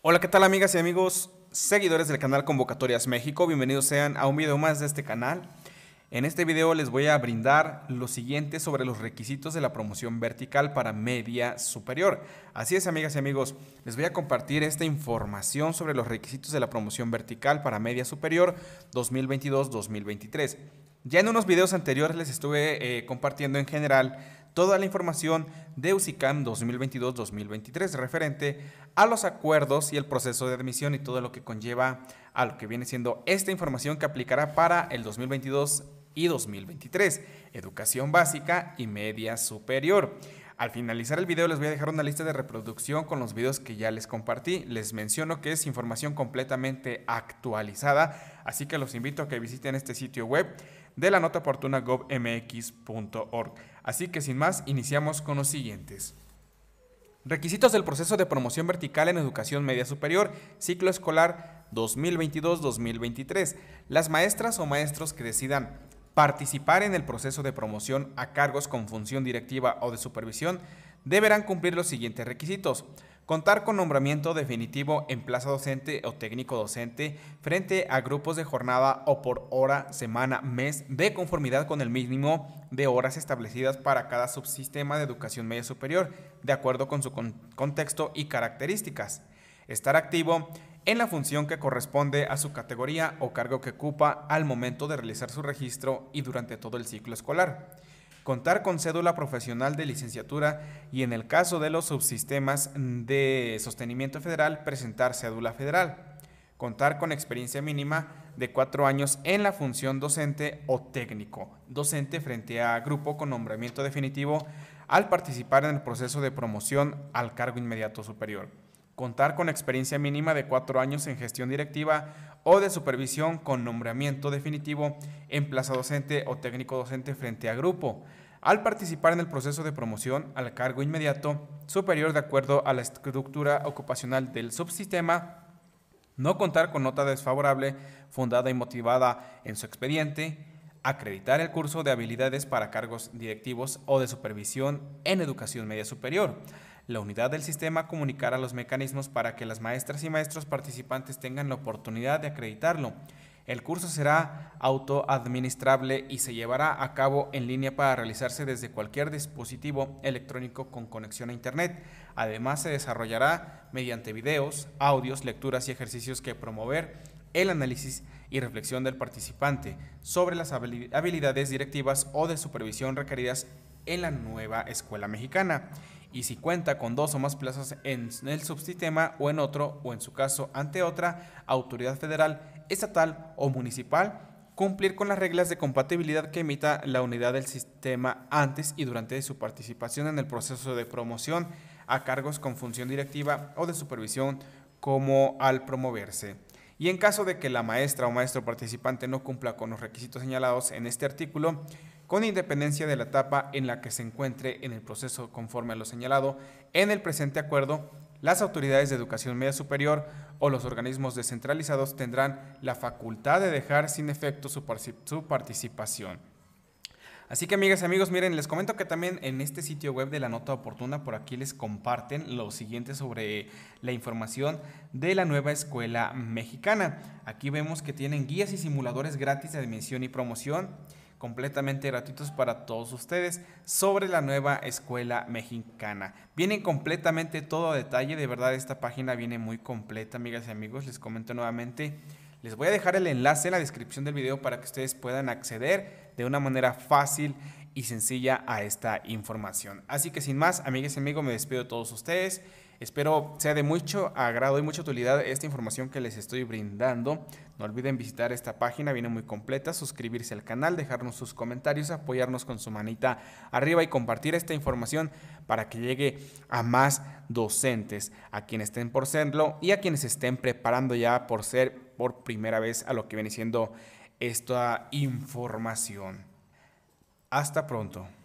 Hola, ¿qué tal amigas y amigos, seguidores del canal Convocatorias México? Bienvenidos sean a un video más de este canal. En este video les voy a brindar lo siguiente sobre los requisitos de la promoción vertical para media superior. Así es, amigas y amigos, les voy a compartir esta información sobre los requisitos de la promoción vertical para media superior 2022-2023. Ya en unos videos anteriores les estuve eh, compartiendo en general toda la información de USICAM 2022-2023 referente a los acuerdos y el proceso de admisión y todo lo que conlleva a lo que viene siendo esta información que aplicará para el 2022 y 2023, educación básica y media superior. Al finalizar el video les voy a dejar una lista de reproducción con los videos que ya les compartí. Les menciono que es información completamente actualizada, así que los invito a que visiten este sitio web de la nota oportuna gobmx.org. Así que sin más, iniciamos con los siguientes. Requisitos del proceso de promoción vertical en educación media superior, ciclo escolar 2022-2023. Las maestras o maestros que decidan participar en el proceso de promoción a cargos con función directiva o de supervisión deberán cumplir los siguientes requisitos. Contar con nombramiento definitivo en plaza docente o técnico docente frente a grupos de jornada o por hora, semana, mes, de conformidad con el mínimo de horas establecidas para cada subsistema de educación media superior, de acuerdo con su contexto y características. Estar activo en la función que corresponde a su categoría o cargo que ocupa al momento de realizar su registro y durante todo el ciclo escolar. Contar con cédula profesional de licenciatura y en el caso de los subsistemas de sostenimiento federal, presentar cédula federal. Contar con experiencia mínima de cuatro años en la función docente o técnico, docente frente a grupo con nombramiento definitivo al participar en el proceso de promoción al cargo inmediato superior contar con experiencia mínima de cuatro años en gestión directiva o de supervisión con nombramiento definitivo en plaza docente o técnico docente frente a grupo, al participar en el proceso de promoción al cargo inmediato superior de acuerdo a la estructura ocupacional del subsistema, no contar con nota desfavorable fundada y motivada en su expediente, acreditar el curso de habilidades para cargos directivos o de supervisión en educación media superior, la unidad del sistema comunicará los mecanismos para que las maestras y maestros participantes tengan la oportunidad de acreditarlo. El curso será autoadministrable y se llevará a cabo en línea para realizarse desde cualquier dispositivo electrónico con conexión a Internet. Además, se desarrollará mediante videos, audios, lecturas y ejercicios que promover el análisis y reflexión del participante sobre las habilidades directivas o de supervisión requeridas en la nueva escuela mexicana y si cuenta con dos o más plazas en el subsistema o en otro, o en su caso ante otra autoridad federal, estatal o municipal, cumplir con las reglas de compatibilidad que emita la unidad del sistema antes y durante su participación en el proceso de promoción a cargos con función directiva o de supervisión como al promoverse. Y en caso de que la maestra o maestro participante no cumpla con los requisitos señalados en este artículo, con independencia de la etapa en la que se encuentre en el proceso conforme a lo señalado en el presente acuerdo, las autoridades de educación media superior o los organismos descentralizados tendrán la facultad de dejar sin efecto su, participación. Así que amigas y amigos, miren, les comento que también en este sitio web de la nota oportuna, por aquí les comparten lo siguiente sobre la información de la nueva escuela mexicana. Aquí vemos que tienen guías y simuladores gratis de admisión y promoción completamente gratuitos para todos ustedes sobre la nueva escuela mexicana. viene completamente todo a detalle, de verdad esta página viene muy completa, amigas y amigos, les comento nuevamente. Les voy a dejar el enlace en la descripción del video para que ustedes puedan acceder de una manera fácil y sencilla a esta información. Así que sin más, amigas y amigos, me despido a todos ustedes. Espero sea de mucho agrado y mucha utilidad esta información que les estoy brindando. No olviden visitar esta página, viene muy completa, suscribirse al canal, dejarnos sus comentarios, apoyarnos con su manita arriba y compartir esta información para que llegue a más docentes, a quienes estén por serlo y a quienes estén preparando ya por ser por primera vez a lo que viene siendo esta información. Hasta pronto.